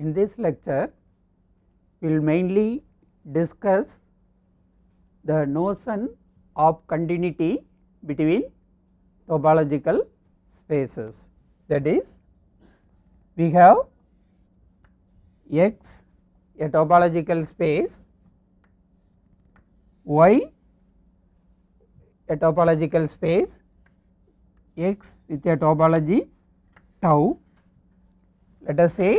In this lecture, we will mainly discuss the notion of continuity between topological spaces. That is, we have x a topological space, y a topological space, x with a topology tau. Let us say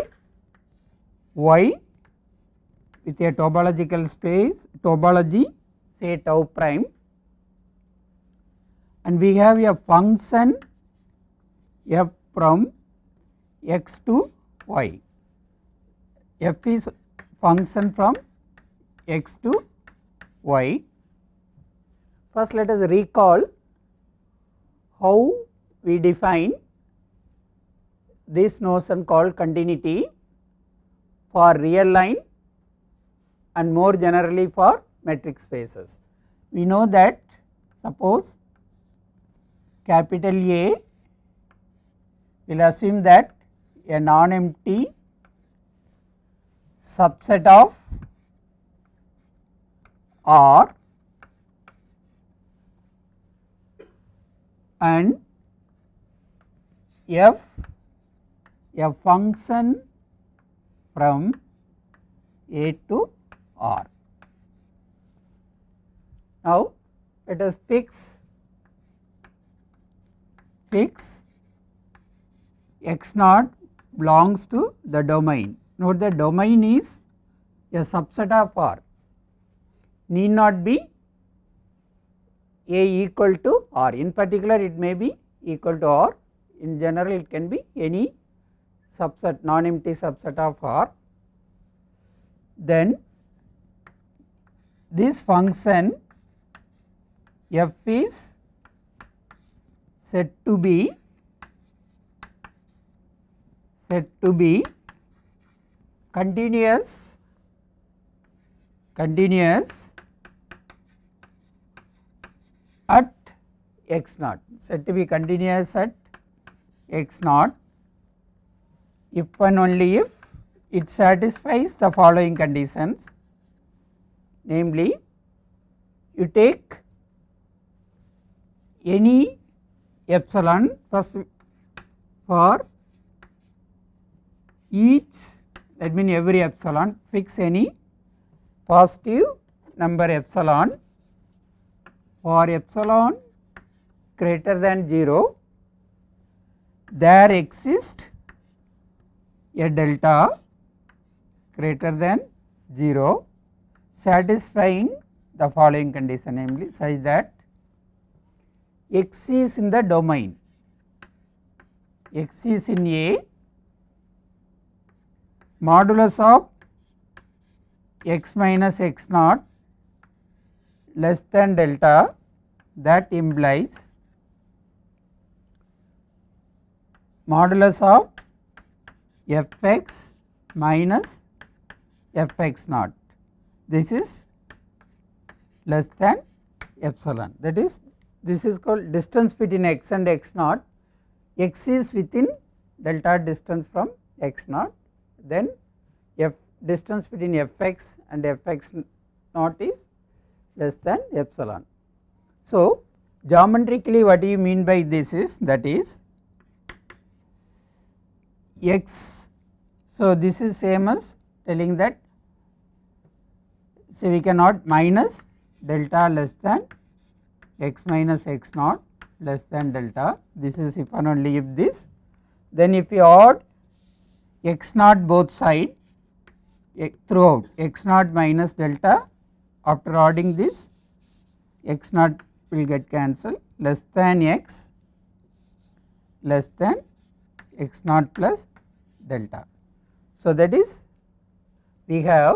y with a topological space topology say tau prime and we have a function f from x to y f is function from x to y. First let us recall how we define this notion called continuity for real line and more generally for metric spaces. We know that suppose capital A we will assume that a non-empty subset of R and F a function from A to R. Now let us fix fix x naught belongs to the domain. Note the domain is a subset of R need not be A equal to R in particular it may be equal to R in general it can be any subset non empty subset of R then this function f is said to be said to be continuous continuous at x naught said to be continuous at x naught if and only if it satisfies the following conditions namely you take any epsilon first for each that mean every epsilon fix any positive number epsilon for epsilon greater than 0 there exist a delta greater than 0 satisfying the following condition namely such that x is in the domain x is in a modulus of x minus x naught less than delta that implies modulus of fx minus fx naught this is less than epsilon that is this is called distance between x and x naught x is within delta distance from x naught then f distance between fx and fx naught is less than epsilon. So, geometrically what do you mean by this is that is x. So, this is same as telling that so we cannot minus delta less than x minus x naught less than delta this is if and only if this then if you add x naught both side throughout x naught minus delta after adding this x naught will get cancelled less than x less than x naught plus delta. So, that is we have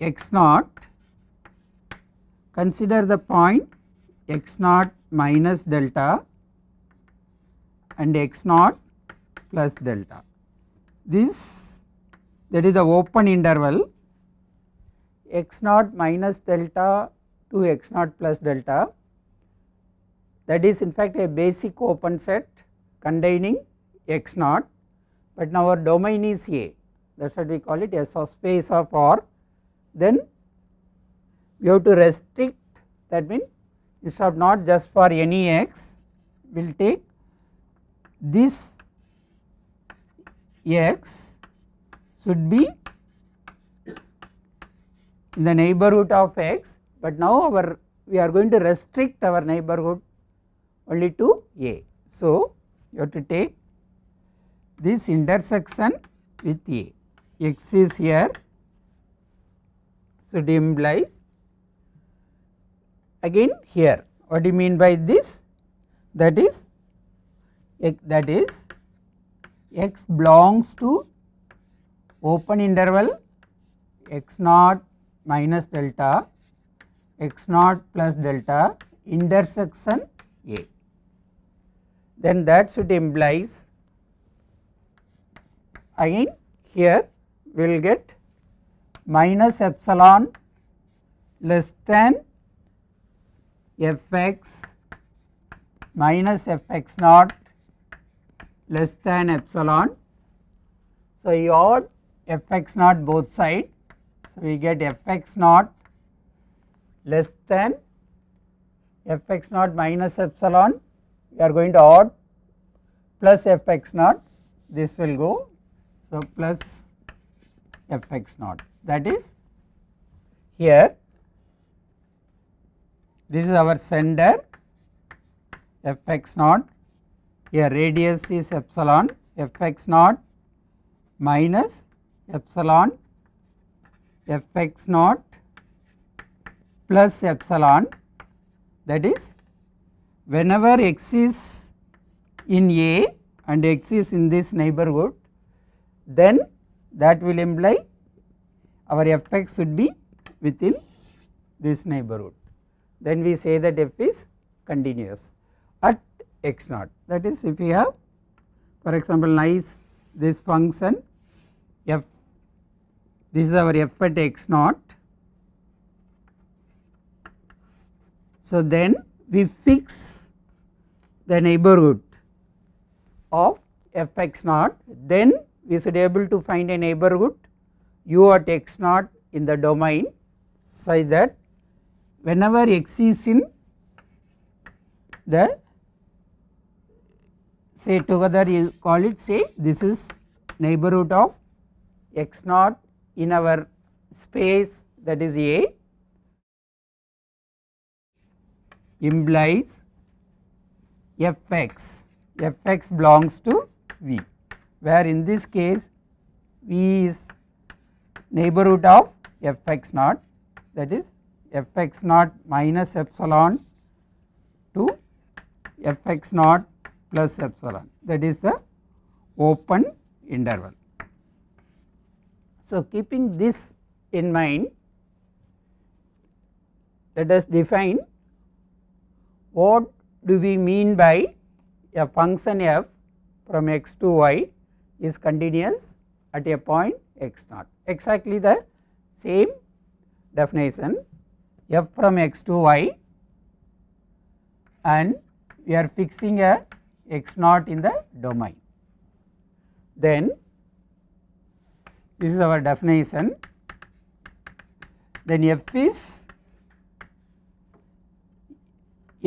x naught consider the point x naught minus delta and x naught plus delta. This that is the open interval x naught minus delta to x naught plus delta that is in fact a basic open set containing x naught but now our domain is A that is what we call it S of space of R then we have to restrict that means instead of not just for any x we will take this x should be in the neighborhood of x but now our we are going to restrict our neighborhood only to A. So, you have to take this intersection with A, x is here. So, it implies again here what do you mean by this that is that is x belongs to open interval x naught minus delta x naught plus delta intersection A then that should implies again here we will get minus epsilon less than f x minus f x naught less than epsilon. So, you odd f x naught both side. So, we get f x naught less than f x naught minus epsilon you are going to odd plus f x naught this will go so plus f x naught that is here this is our sender f x naught here radius is epsilon f x naught minus epsilon f x naught plus epsilon that is whenever x is in A and x is in this neighborhood then that will imply our f x should be within this neighborhood. Then we say that f is continuous at x naught that is if we have for example nice this function f this is our f at x naught. So, then we fix the neighborhood of f x naught then we should able to find a neighborhood u at x naught in the domain such that whenever x is in the say together you call it say this is neighborhood of x naught in our space that is A implies Fx, Fx belongs to V where in this case V is neighborhood of Fx naught that is Fx naught minus epsilon to Fx naught plus epsilon that is the open interval. So keeping this in mind let us define what do we mean by a function f from x to y is continuous at a point x naught exactly the same definition f from x to y and we are fixing a x naught in the domain. Then this is our definition then f is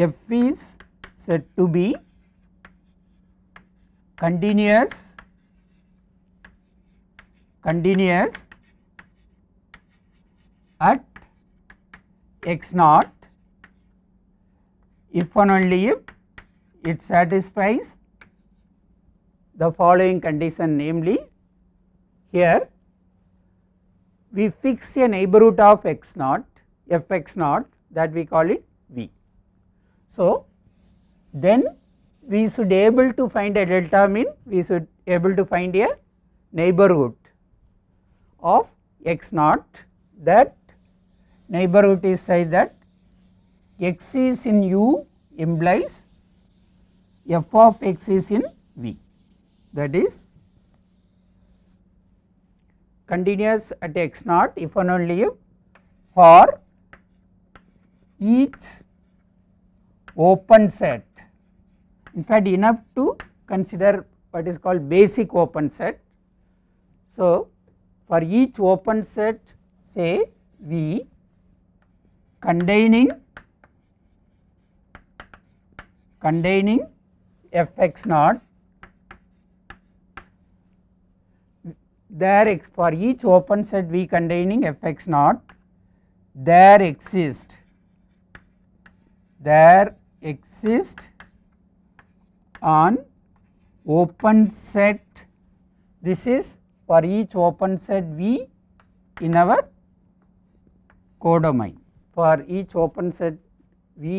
f is said to be continuous continuous at x naught if and only if it satisfies the following condition namely here we fix a neighborhood of x naught f x naught that we call it so, then we should able to find a delta mean we should able to find a neighborhood of x naught that neighborhood is such that x is in u implies f of x is in v that is continuous at x naught if and only if for each open set in fact enough to consider what is called basic open set. So, for each open set say V containing containing fx naught there for each open set V containing fx naught there exist there exist on open set this is for each open set V in our codomain for each open set V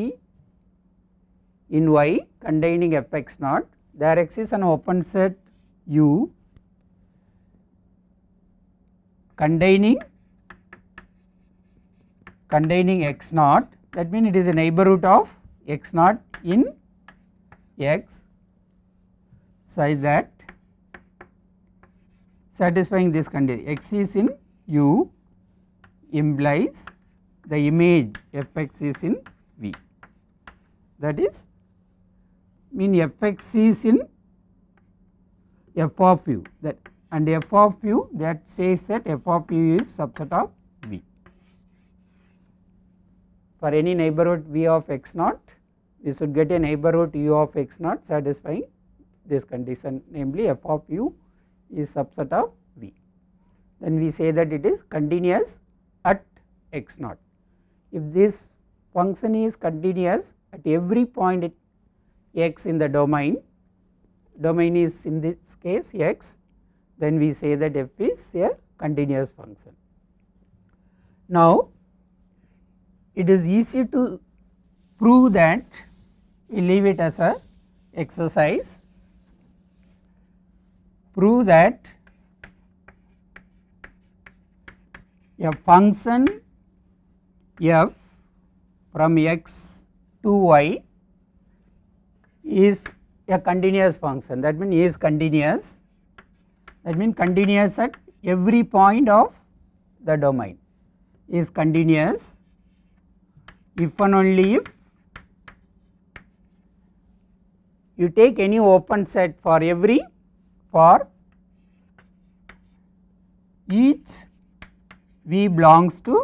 in Y containing fx naught there exists an open set U containing containing x naught that means it is a neighborhood of x naught in x such that satisfying this condition x is in u implies the image f x is in v that is mean f x is in f of u that and f of u that says that f of u is subset of v for any neighborhood v of x naught we should get a neighborhood u of x naught satisfying this condition namely f of u is subset of v. Then we say that it is continuous at x naught. If this function is continuous at every point x in the domain, domain is in this case x, then we say that f is a continuous function. Now, it is easy to prove that we leave it as a exercise prove that a function f from x to y is a continuous function that means is continuous that means continuous at every point of the domain is continuous if and only if you take any open set for every for each v belongs to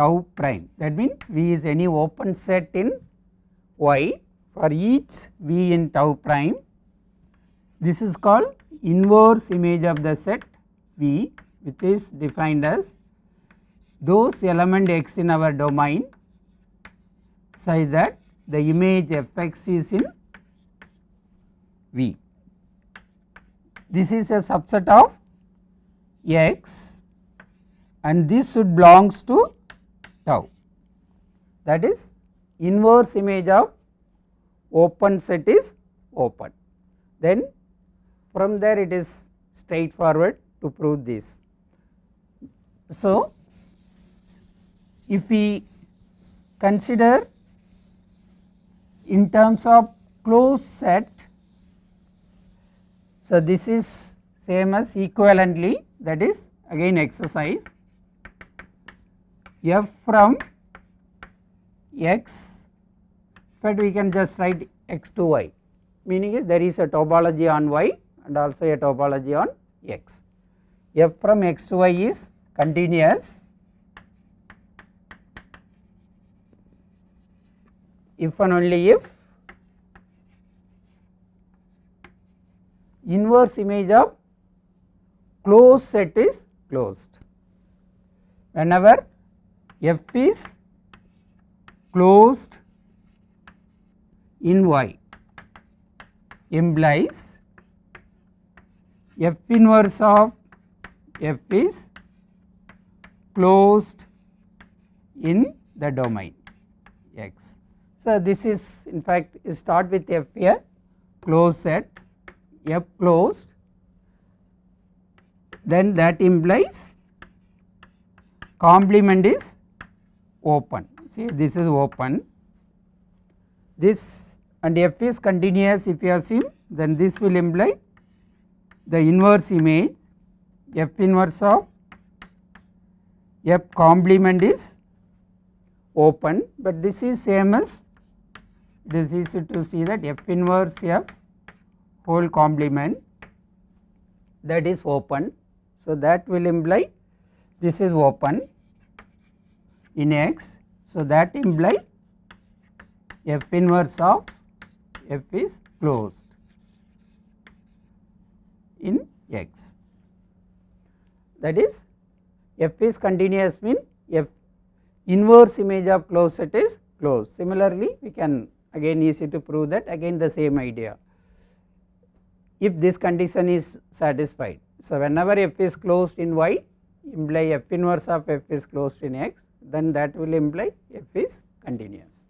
tau prime that means v is any open set in y for each v in tau prime this is called inverse image of the set v which is defined as those element x in our domain such that the image f x is in V. This is a subset of X and this should belongs to tau that is inverse image of open set is open. Then from there it is straightforward to prove this. So, if we consider in terms of closed set so, this is same as equivalently that is again exercise f from x but we can just write x to y meaning is there is a topology on y and also a topology on x. f from x to y is continuous if and only if inverse image of closed set is closed. Whenever F is closed in Y implies F inverse of F is closed in the domain X. So, this is in fact start with F here closed set f closed then that implies complement is open see this is open this and f is continuous if you assume then this will imply the inverse image f inverse of f complement is open but this is same as it is easy to see that f inverse f whole complement that is open. So, that will imply this is open in X. So, that imply F inverse of F is closed in X. That is F is continuous mean F inverse image of closed set is closed. Similarly, we can again easy to prove that again the same idea if this condition is satisfied. So, whenever f is closed in y imply f inverse of f is closed in x then that will imply f is continuous.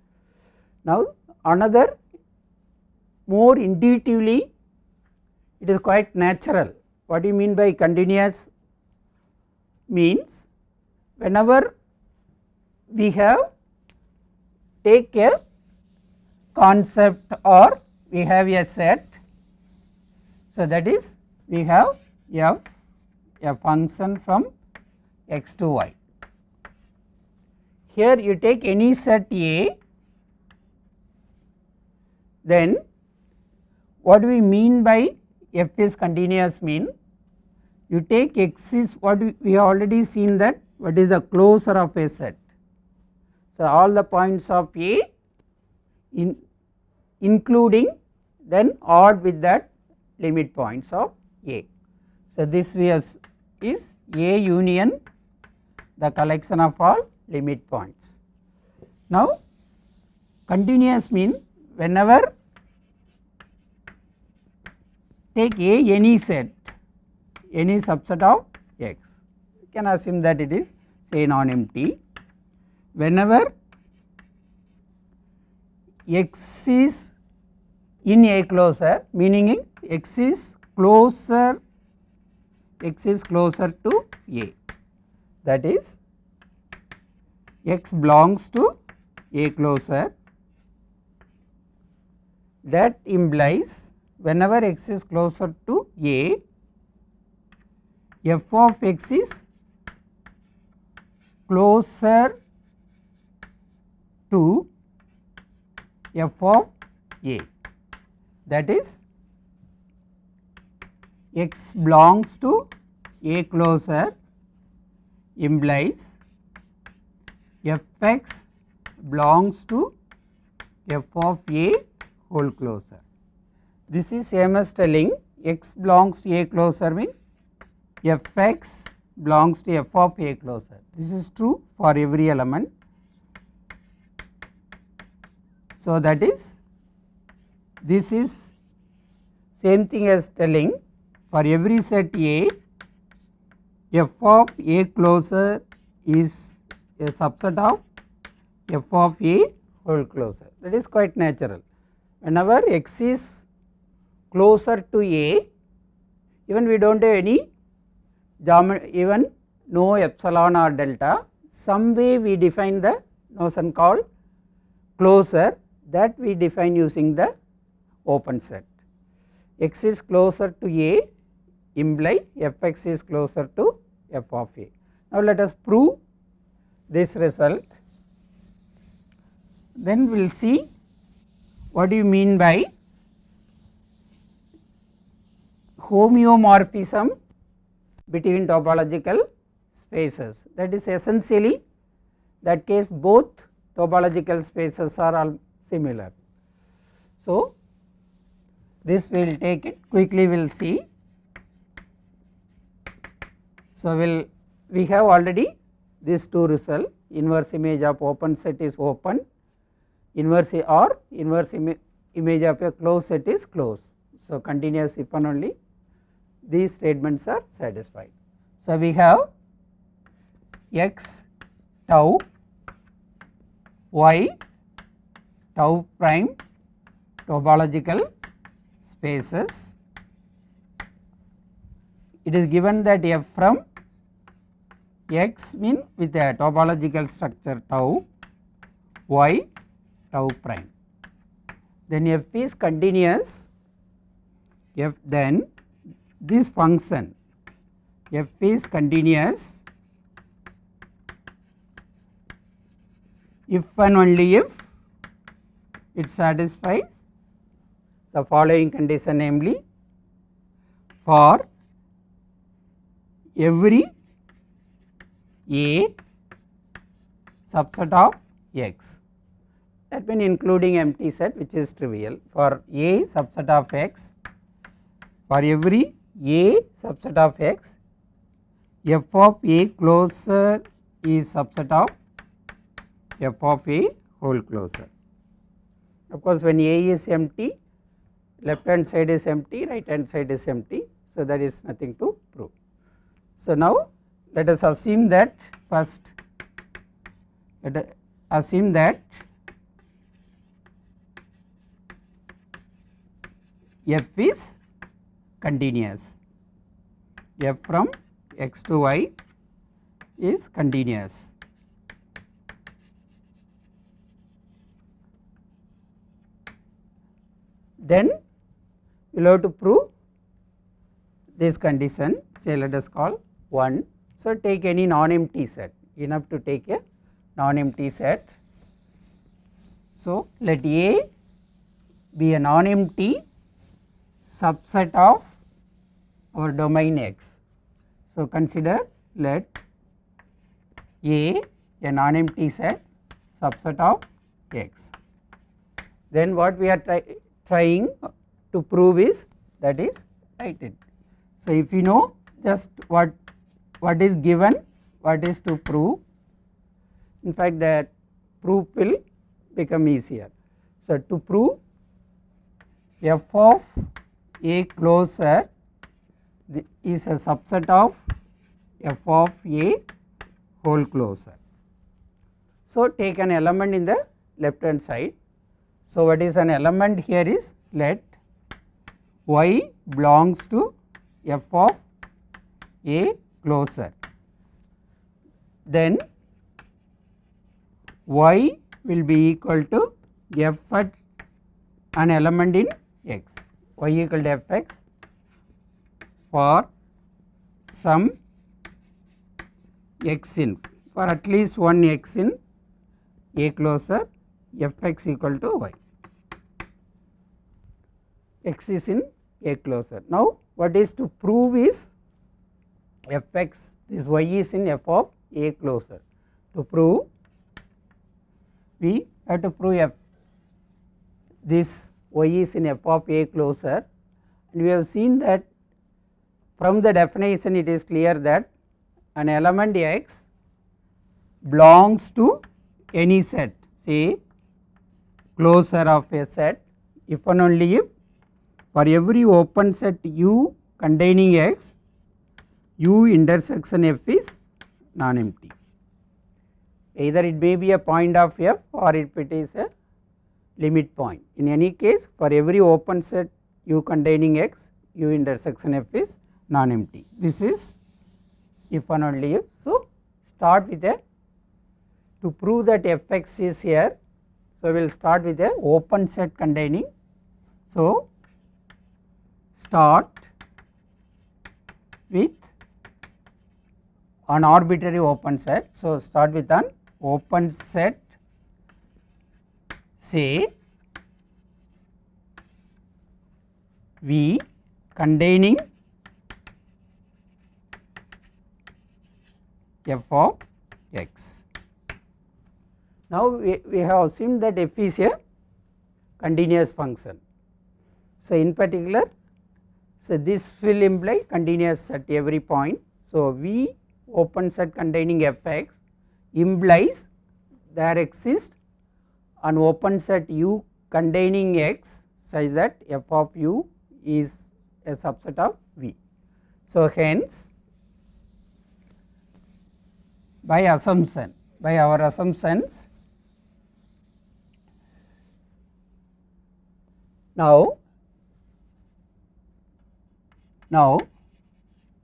Now, another more intuitively it is quite natural what do you mean by continuous means whenever we have take a concept or we have a set so, that is we have f a function from x to y. Here you take any set A then what do we mean by f is continuous mean? You take x is what we, have already seen that what is the closure of a set. So, all the points of A in including then odd with that limit points of A. So, this is, is A union the collection of all limit points. Now, continuous mean whenever take A any set any subset of X you can assume that it is say non empty whenever X is in A closure meaning x is closer x is closer to a that is x belongs to a closer that implies whenever x is closer to a f of x is closer to f of a that is x belongs to a closer implies f x belongs to f of a whole closer. This is same as telling x belongs to a closer means f x belongs to f of a closer. This is true for every element. So, that is this is same thing as telling for every set A f of A closer is a subset of f of A whole closer. that is quite natural. Whenever x is closer to A even we do not have any even no epsilon or delta some way we define the notion called closer that we define using the open set. x is closer to A imply f x is closer to f of a. Now, let us prove this result then we will see what do you mean by homeomorphism between topological spaces that is essentially that case both topological spaces are all similar. So, this we will take it quickly we will see so, will we have already these two result inverse image of open set is open inverse or inverse ima image of a closed set is closed. So, continuous if and only these statements are satisfied. So, we have x tau y tau prime topological spaces. It is given that f from x mean with a topological structure tau y tau prime. Then f is continuous f then this function f is continuous if and only if it satisfies the following condition namely for every a subset of X that means including empty set which is trivial for A subset of X for every A subset of X f of A closure is subset of f of A whole closure. Of course, when A is empty left hand side is empty right hand side is empty. So, there is nothing to prove. So, now let us assume that first let us assume that f is continuous f from x to y is continuous. Then you will have to prove this condition say let us call 1 so, take any non-empty set enough to take a non-empty set. So, let A be a non-empty subset of our domain X. So, consider let A a non-empty set subset of X. Then what we are try, trying to prove is that is written. it. So, if you know just what what is given, what is to prove. In fact, the proof will become easier. So, to prove f of a closure is a subset of f of a whole closure. So, take an element in the left hand side. So, what is an element here is let y belongs to f of a closer. Then y will be equal to f at an element in x, y equal to f x for some x in for at least one x in a closer f x equal to y x is in a closer. Now what is to prove is f x this y is in f of a closer. To prove we have to prove f this y is in f of a closer. and we have seen that from the definition it is clear that an element x belongs to any set say closer of a set if and only if for every open set u containing x U intersection F is non-empty. Either it may be a point of F or it is a limit point. In any case for every open set U containing X, U intersection F is non-empty. This is if and only if. So, start with a to prove that Fx is here. So, we will start with a open set containing. So, start with an arbitrary open set. So, start with an open set say V containing f of x. Now, we, we have assumed that f is a continuous function. So, in particular, so this will imply continuous at every point. So, V open set containing fx implies there exists an open set u containing x such that f of u is a subset of V. So, hence by assumption by our assumptions now now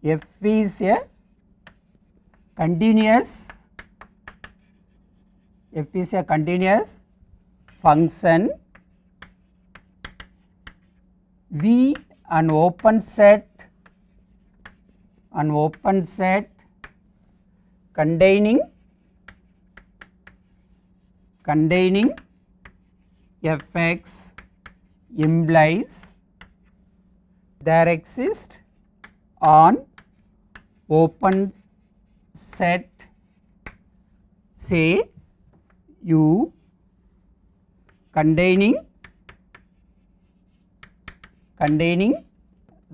f is a continuous f is a continuous function v an open set an open set containing containing f x implies there exists on open set say U containing containing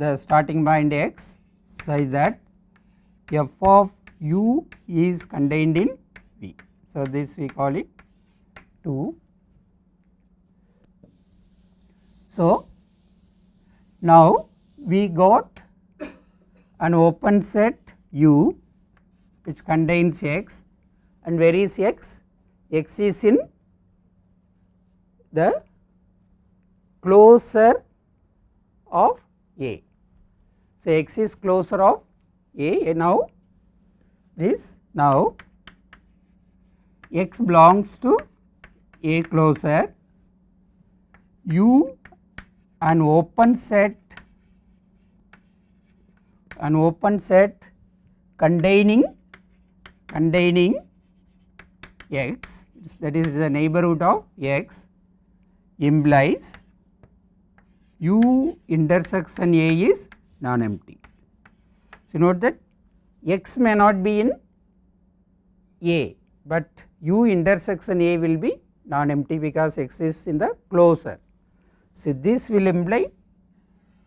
the starting point x such that f of u is contained in v. So, this we call it 2. So, now we got an open set u which contains x and where is x? x is in the closer of A. So, x is closer of A now this now x belongs to A closer U an open set an open set containing containing x that is the neighborhood of x implies u intersection A is non empty. So, note that x may not be in A, but u intersection A will be non empty because x is in the closure. So, this will imply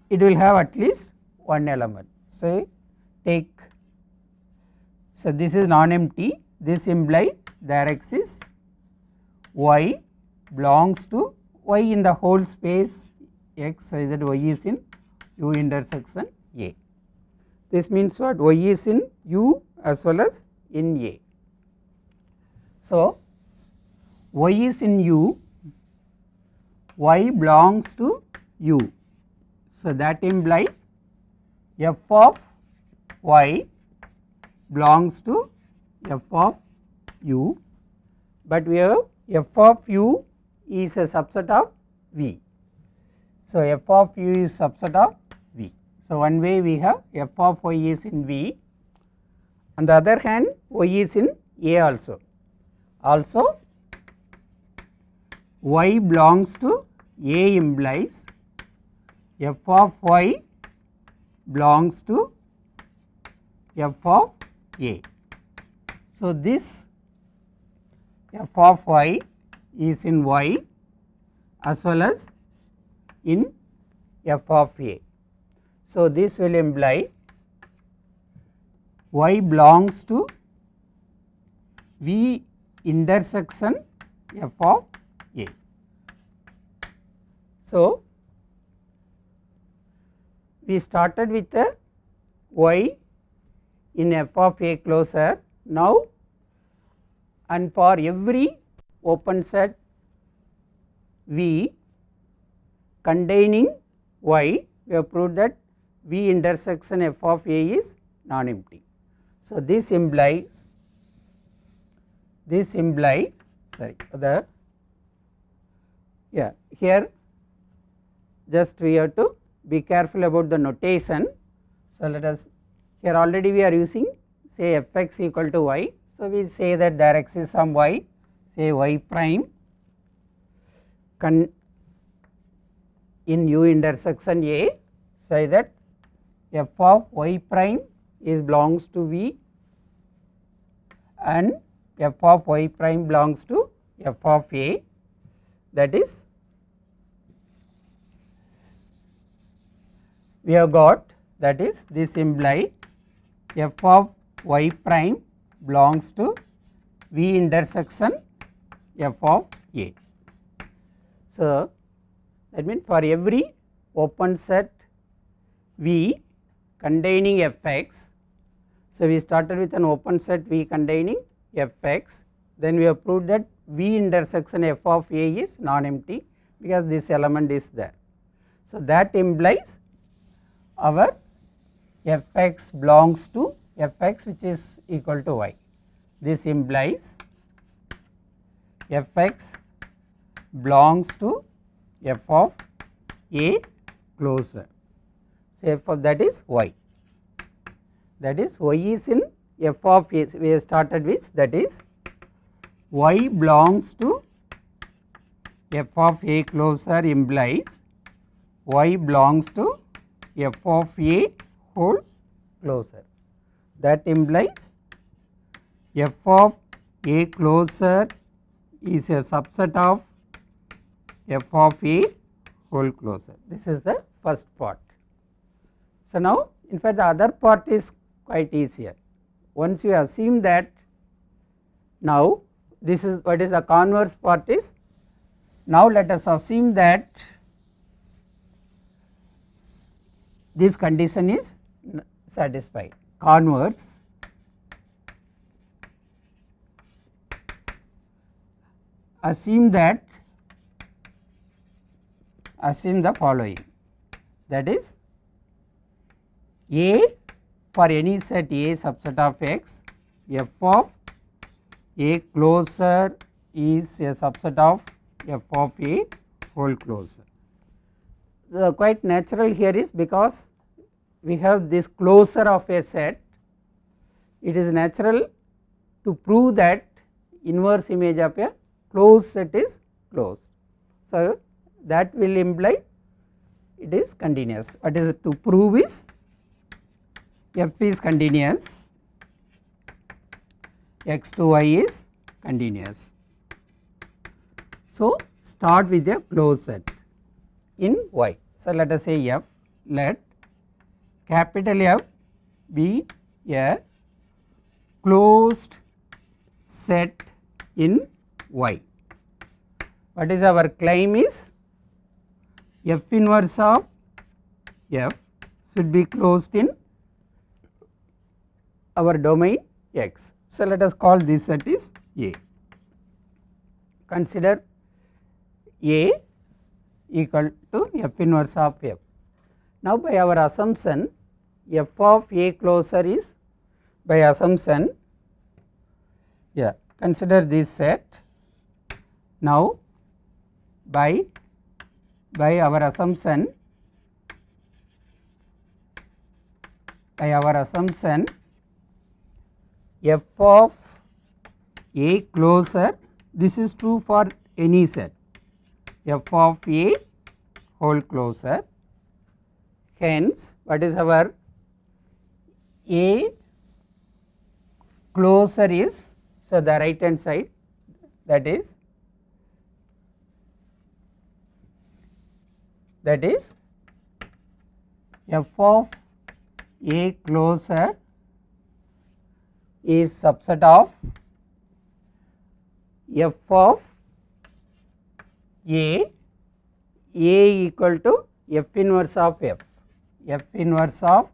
it will have at least one element say take so, this is non-empty this implies there exists y belongs to y in the whole space x such that y is in u intersection a. This means what y is in u as well as in a. So, y is in u, y belongs to u. So, that implies f of y belongs to f of u but we have f of u is a subset of v. So, f of u is subset of v. So, one way we have f of y is in v on the other hand y is in a also. Also y belongs to a implies f of y belongs to f of a. So, this f of y is in y as well as in f of a. So, this will imply y belongs to v intersection f of a. So, we started with a y in f of a closure now and for every open set V containing Y we have proved that V intersection f of A is non empty. So, this implies this implies sorry the yeah here just we have to be careful about the notation. So, let us here already we are using say f x equal to y. So, we say that there exists some y say y prime in u intersection A say that f of y prime is belongs to V and f of y prime belongs to f of A that is we have got that is this imply f of y prime belongs to v intersection f of a. So, that means for every open set v containing f x. So, we started with an open set v containing f x then we have proved that v intersection f of a is non empty because this element is there. So, that implies our f x belongs to f x which is equal to y. This implies f x belongs to f of a closer say f of that is y that is y is in f of a we started with that is y belongs to f of a closer implies y belongs to f of a pole closer. that implies f of a closer is a subset of f of a hole closer. this is the first part. So, now in fact the other part is quite easier once you assume that now this is what is the converse part is now let us assume that this condition is Satisfied. converse assume that assume the following that is A for any set A subset of x f of A closer is a subset of f of A whole closure. The quite natural here is because we have this closure of a set it is natural to prove that inverse image of a closed set is closed. So, that will imply it is continuous what is to prove is f is continuous x to y is continuous. So, start with a closed set in y. So, let us say f let capital F be a closed set in Y. What is our claim is F inverse of F should be closed in our domain X. So, let us call this set is A. Consider A equal to F inverse of F. Now, by our assumption f of a closure is by assumption yeah consider this set now by by our assumption by our assumption f of a closure this is true for any set f of a whole closure hence what is our a closer is, so the right hand side that is that is f of A closer is subset of f of A, A equal to f inverse of f, f inverse of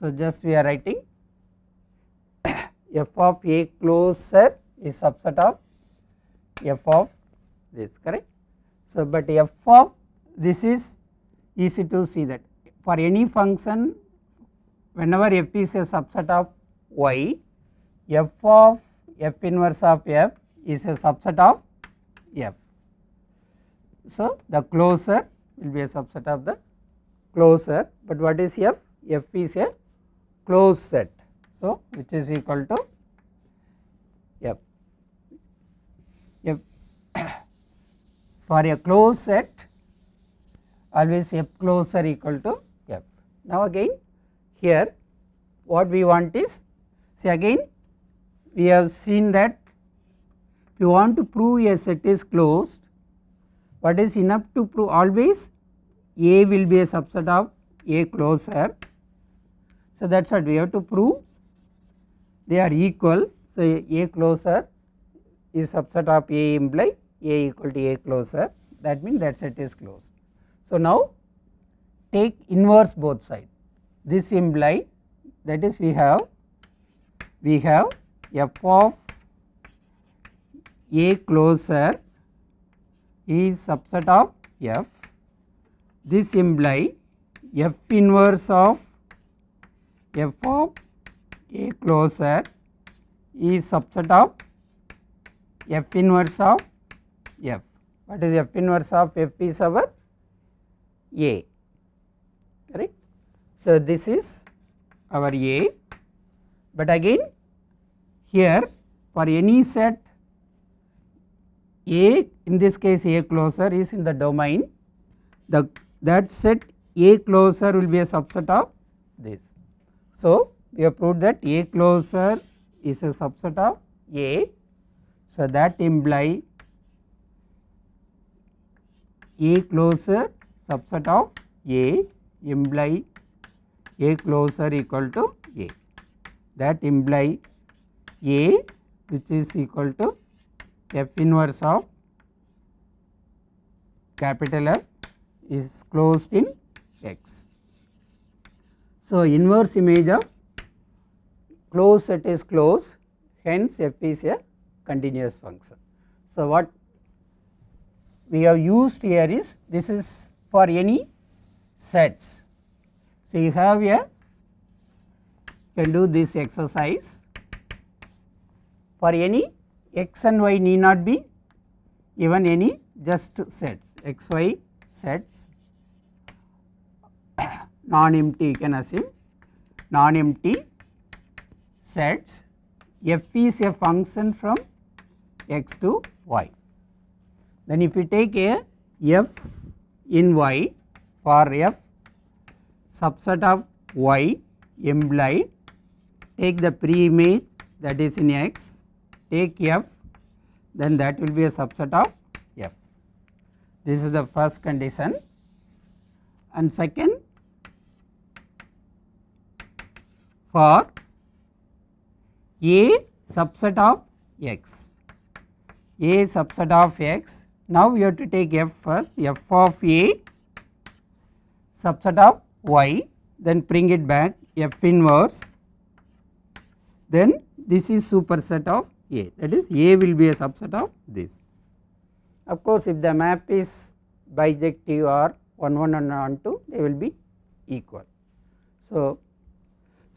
so, just we are writing f of a closer is subset of f of this correct. So, but f of this is easy to see that for any function whenever f is a subset of y f of f inverse of f is a subset of f. So, the closer will be a subset of the closer but what is f? f is a closed set. So, which is equal to yep, yep. for a closed set always f closer equal to f. Now again here what we want is see again we have seen that if you want to prove a set is closed what is enough to prove always A will be a subset of A closer so, that is what we have to prove they are equal. So, A closer is subset of A imply A equal to A closer that means that set is closed. So, now take inverse both side this imply that is we have we have f of A closer is subset of f this imply f inverse of f of a closure is subset of f inverse of f. What is f inverse of f is our A correct. So, this is our A but again here for any set A in this case A closer is in the domain the that set A closer will be a subset of this. So, we have proved that A closure is a subset of A. So, that imply A closure subset of A imply A closure equal to A. That imply A which is equal to F inverse of capital F is closed in X. So, inverse image of closed set is closed hence f is a continuous function. So, what we have used here is this is for any sets. So, you have a can do this exercise for any x and y need not be even any just sets x y sets non-empty you can assume non-empty sets f is a function from x to y. Then if you take a f in y for f subset of y imply take the pre-image that is in x take f then that will be a subset of f. This is the first condition and second for a subset of x, a subset of x. Now we have to take f first, f of a subset of y, then bring it back f inverse, then this is superset of a that is a will be a subset of this. Of course, if the map is bijective or 1 1 and 1 2 they will be equal. So,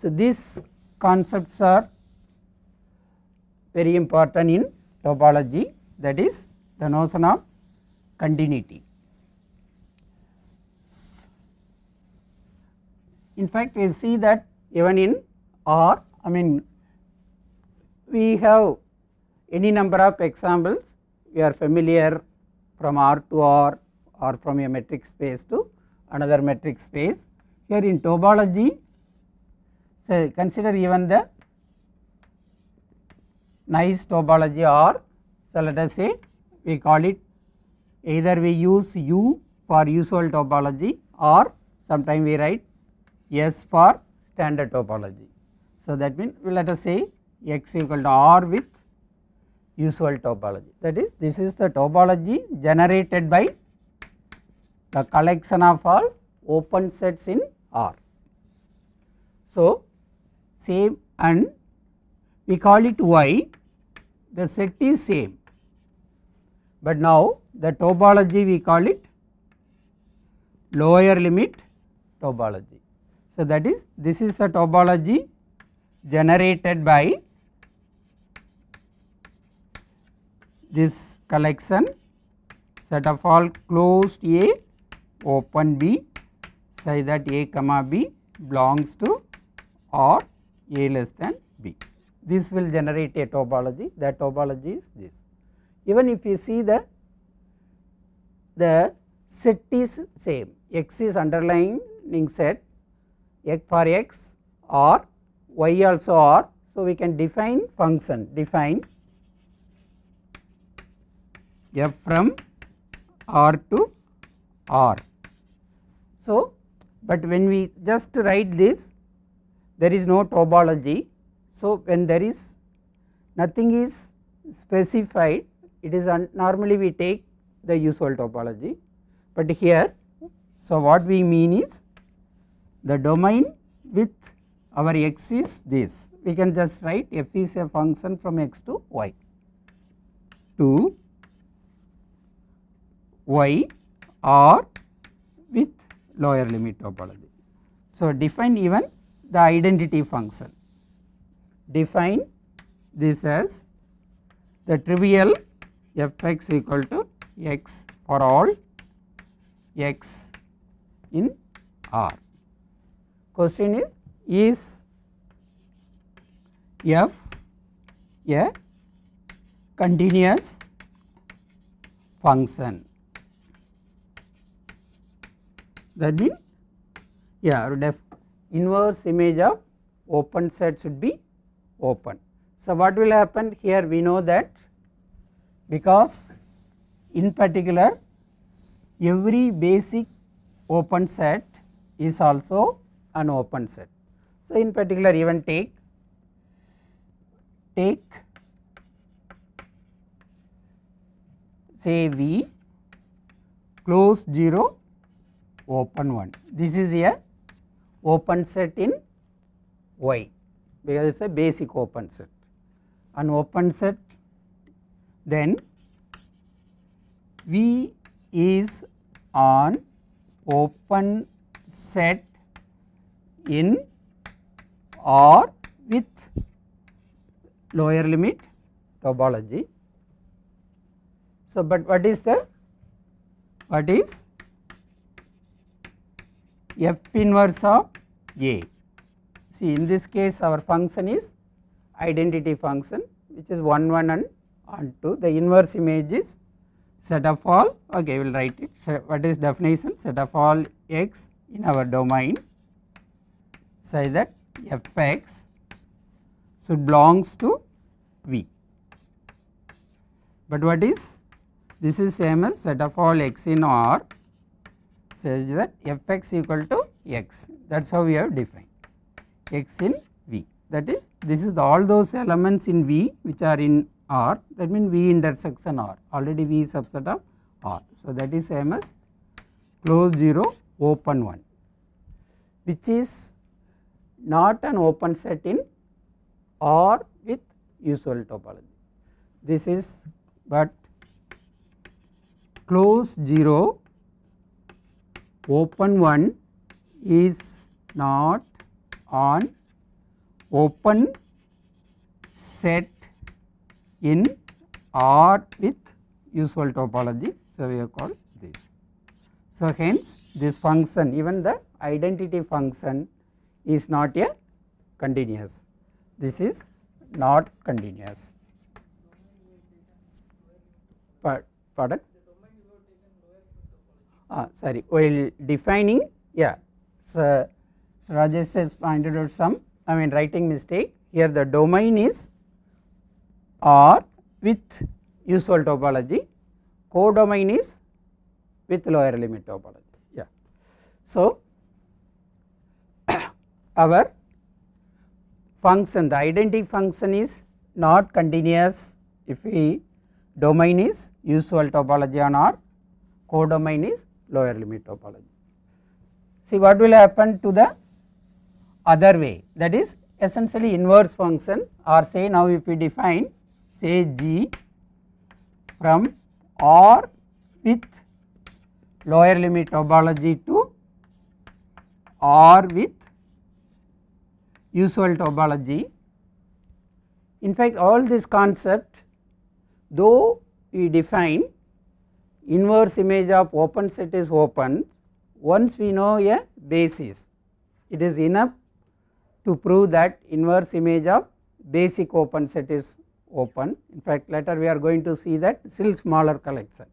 so, these concepts are very important in topology that is the notion of continuity. In fact, we see that even in R I mean we have any number of examples we are familiar from R to R or from a metric space to another metric space. Here in topology so, consider even the nice topology or so let us say we call it either we use U for usual topology or sometimes we write S for standard topology. So, that means let us say X equal to R with usual topology that is this is the topology generated by the collection of all open sets in R. So, same and we call it y the set is same but now the topology we call it lower limit topology. So, that is this is the topology generated by this collection set of all closed A open B Say that A comma B belongs to R a less than B. This will generate a topology that topology is this. Even if you see the the set is same x is underlying set x for x or y also or So, we can define function define f from r to r. So, but when we just write this there is no topology. So, when there is nothing is specified it is normally we take the usual topology, but here so what we mean is the domain with our x is this we can just write f is a function from x to y to y or with lower limit topology. So, define even the identity function. Define this as the trivial f x equal to x for all x in R. Question is, is f a continuous function? That means, yeah, def inverse image of open set should be open. So, what will happen here we know that because in particular every basic open set is also an open set. So, in particular even take take say V close 0 open 1 this is a open set in Y because it is a basic open set. An open set then V is on open set in or with lower limit topology. So, but what is the what is f inverse of A. See in this case our function is identity function which is 1 1 and on 2 the inverse image is set of all okay we will write it what is definition set of all x in our domain say that fx should belongs to V. But what is this is same as set of all x in R says that fx equal to x that is how we have defined x in V that is this is all those elements in V which are in R that means V intersection R already V is subset of R. So, that is same as close 0 open 1 which is not an open set in R with usual topology. This is but close 0 open one is not on open set in R with usual topology. So, we have called this. So, hence this function even the identity function is not a continuous, this is not continuous. Pardon? uh, sorry while defining yeah so Rajesh has pointed out some I mean writing mistake here the domain is R with usual topology codomain is with lower limit topology yeah. So our function the identity function is not continuous if we domain is usual topology on R codomain is lower limit topology. See what will happen to the other way that is essentially inverse function or say now if we define say g from or with lower limit topology to or with usual topology. In fact all this concept though we define inverse image of open set is open once we know a basis it is enough to prove that inverse image of basic open set is open in fact later we are going to see that still smaller collection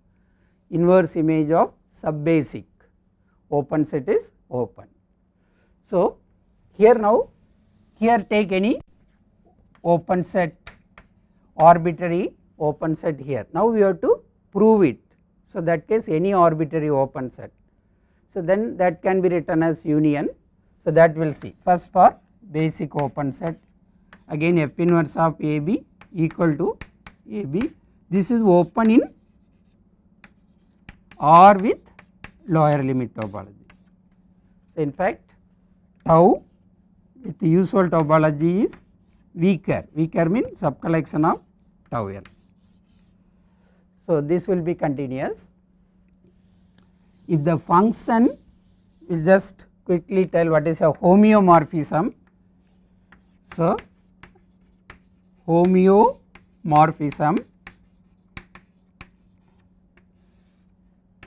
inverse image of sub basic open set is open. So, here now here take any open set arbitrary open set here now we have to prove it so, that case any arbitrary open set. So, then that can be written as union. So, that we will see first for basic open set again f inverse of AB equal to AB this is open in or with lower limit topology. So, in fact tau with the usual topology is weaker, weaker means subcollection of tau n. So, this will be continuous. If the function we will just quickly tell what is a homeomorphism. So, homeomorphism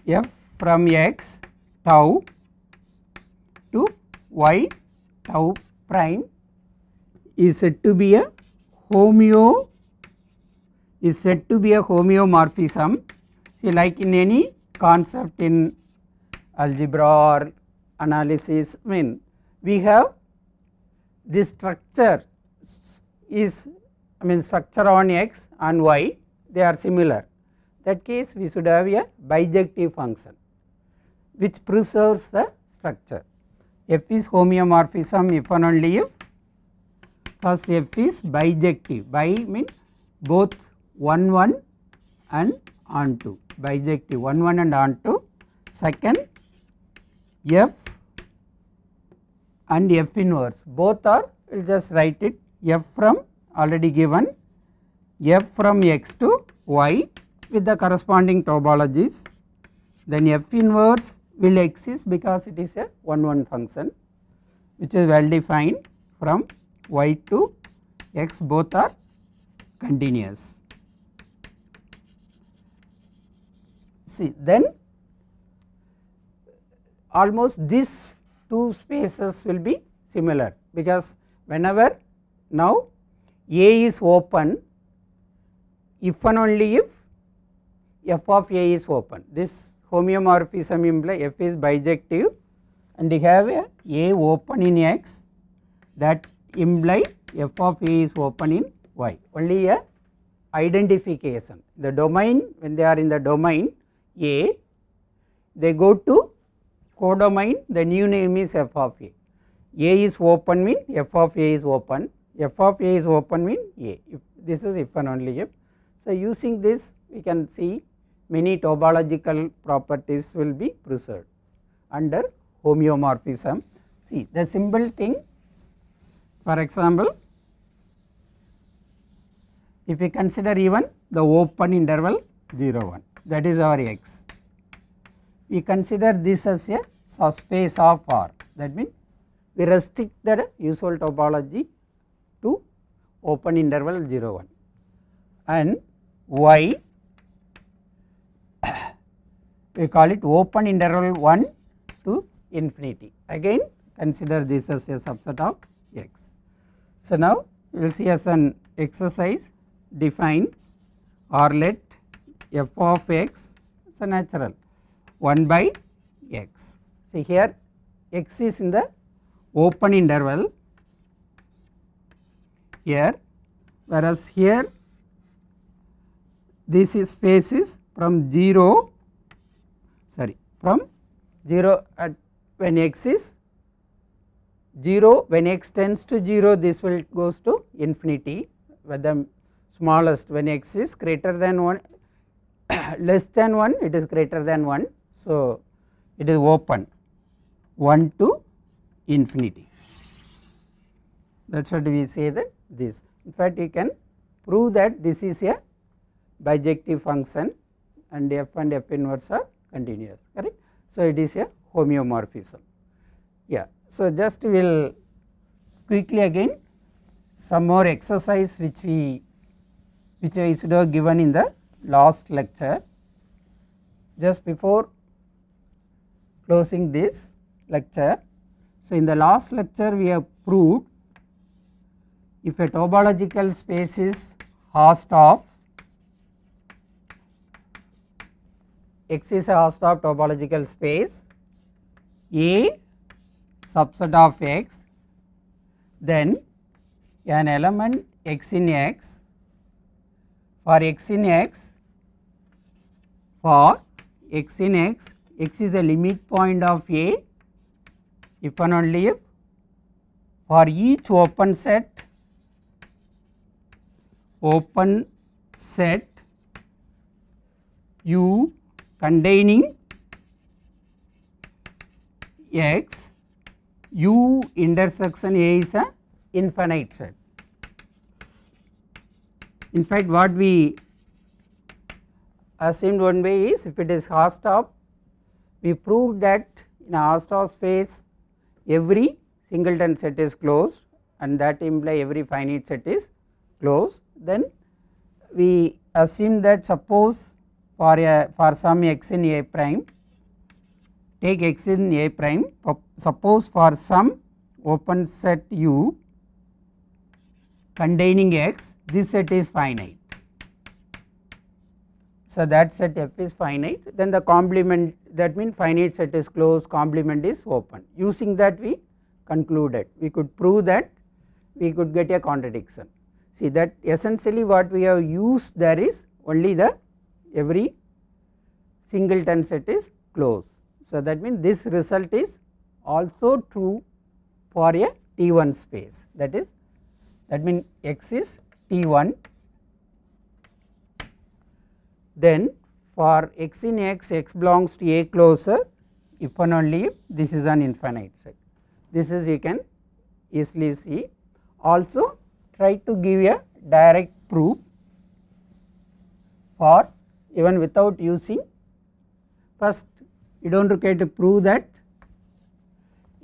f from x tau to y tau prime is said to be a homeo is said to be a homeomorphism see like in any concept in algebra or analysis I mean we have this structure is I mean structure on x and y they are similar that case we should have a bijective function which preserves the structure f is homeomorphism if and only if first f is bijective bi mean both 1 1 and onto bijective 1 1 and onto second f and f inverse both are we will just write it f from already given f from x to y with the corresponding topologies then f inverse will exist because it is a 1 1 function which is well defined from y to x both are continuous. See then almost these two spaces will be similar because whenever now A is open if and only if f of A is open this homeomorphism implies f is bijective and you have a A open in x that imply f of A is open in y only a identification the domain when they are in the domain a, they go to codomain, the new name is f of A. A is open mean f of A is open, f of A is open mean A, if this is if and only if. So, using this we can see many topological properties will be preserved under homeomorphism. See the simple thing for example, if we consider even the open interval 0 1 that is our x. We consider this as a subspace of R that means we restrict the usual topology to open interval 0 1 and y we call it open interval 1 to infinity again consider this as a subset of x. So, now we will see as an exercise Define or let f of x is a natural 1 by x. See here x is in the open interval here whereas here this is space is from 0 sorry from 0 at when x is 0 when x tends to 0 this will goes to infinity the smallest when x is greater than 1 less than 1 it is greater than 1. So, it is open 1 to infinity that is what we say that this. In fact, you can prove that this is a bijective function and f and f inverse are continuous correct. So, it is a homeomorphism yeah. So, just we will quickly again some more exercise which we which have given in the last lecture. Just before closing this lecture, so in the last lecture we have proved if a topological space is host of x is a host of topological space A subset of x then an element x in x for x in x for x in x, x is the limit point of A if and only if for each open set, open set U containing x, U intersection A is a infinite set. In fact, what we assumed one way is if it Hausdorff, we proved that in Hausdorff space every singleton set is closed and that imply every finite set is closed then we assume that suppose for a for some x in a prime take x in a prime suppose for some open set u containing x this set is finite so, that set f is finite then the complement that means finite set is closed complement is open using that we concluded we could prove that we could get a contradiction. See that essentially what we have used there is only the every singleton set is closed. So, that means this result is also true for a T1 space that is that means X is T1 then for x in x, x belongs to a closer, if and only if this is an infinite set. This is you can easily see also try to give a direct proof for even without using first you do not require to prove that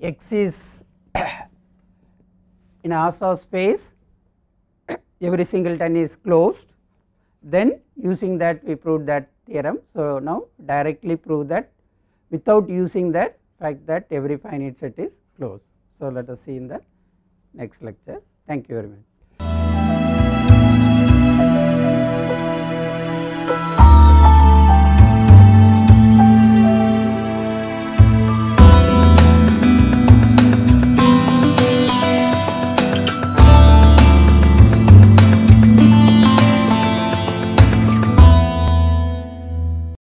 x is in a space every singleton is closed then using that we proved that theorem. So, now directly prove that without using that fact that every finite set is closed. So, let us see in the next lecture. Thank you very much.